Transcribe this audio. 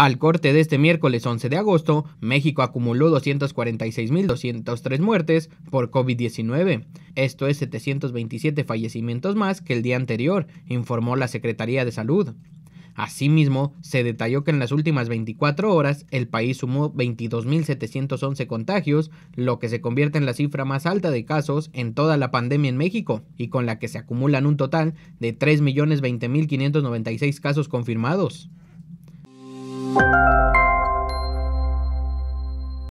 Al corte de este miércoles 11 de agosto, México acumuló 246.203 muertes por COVID-19. Esto es 727 fallecimientos más que el día anterior, informó la Secretaría de Salud. Asimismo, se detalló que en las últimas 24 horas el país sumó 22.711 contagios, lo que se convierte en la cifra más alta de casos en toda la pandemia en México, y con la que se acumulan un total de 3.020.596 casos confirmados.